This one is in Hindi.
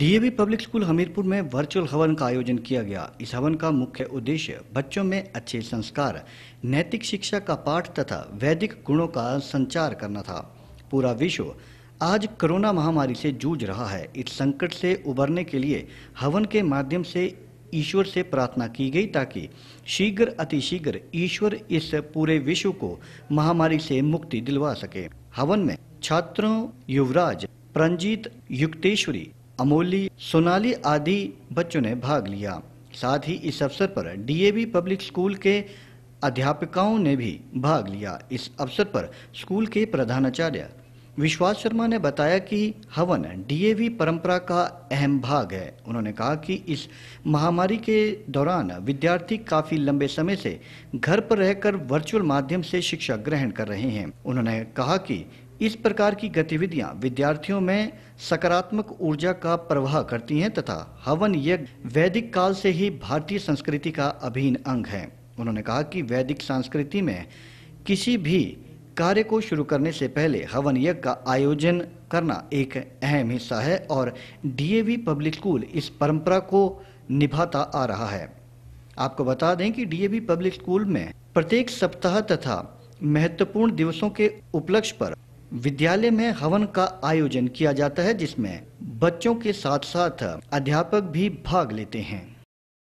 डीएवी पब्लिक स्कूल हमीरपुर में वर्चुअल हवन का आयोजन किया गया इस हवन का मुख्य उद्देश्य बच्चों में अच्छे संस्कार नैतिक शिक्षा का पाठ तथा वैदिक गुणों का संचार करना था पूरा विश्व आज कोरोना महामारी से जूझ रहा है इस संकट से उबरने के लिए हवन के माध्यम से ईश्वर से प्रार्थना की गई ताकि शीघ्र अतिशीघ्र ईश्वर इस पूरे विश्व को महामारी से मुक्ति दिलवा सके हवन में छात्रों युवराज प्रंजीत युक्तेश्वरी अमोली सोनाली आदि बच्चों ने भाग लिया साथ ही इस अवसर पर डीएवी पब्लिक स्कूल के अध्यापिकाओं ने भी भाग लिया इस अवसर पर स्कूल के प्रधानाचार्य विश्वास शर्मा ने बताया कि हवन डीएवी परंपरा का अहम भाग है उन्होंने कहा कि इस महामारी के दौरान विद्यार्थी काफी लंबे समय से घर पर रहकर वर्चुअल माध्यम से शिक्षा ग्रहण कर रहे हैं उन्होंने कहा कि इस प्रकार की गतिविधियां विद्यार्थियों में सकारात्मक ऊर्जा का प्रवाह करती हैं तथा हवन यज्ञ वैदिक काल से ही भारतीय संस्कृति का अभिन्न अंग है उन्होंने कहा कि वैदिक संस्कृति में किसी भी कार्य को शुरू करने से पहले हवन यज्ञ का आयोजन करना एक अहम हिस्सा है और डीएवी पब्लिक स्कूल इस परंपरा को निभाता आ रहा है आपको बता दें कि डीएवी पब्लिक स्कूल में प्रत्येक सप्ताह तथा महत्वपूर्ण दिवसों के उपलक्ष्य पर विद्यालय में हवन का आयोजन किया जाता है जिसमें बच्चों के साथ साथ अध्यापक भी भाग लेते हैं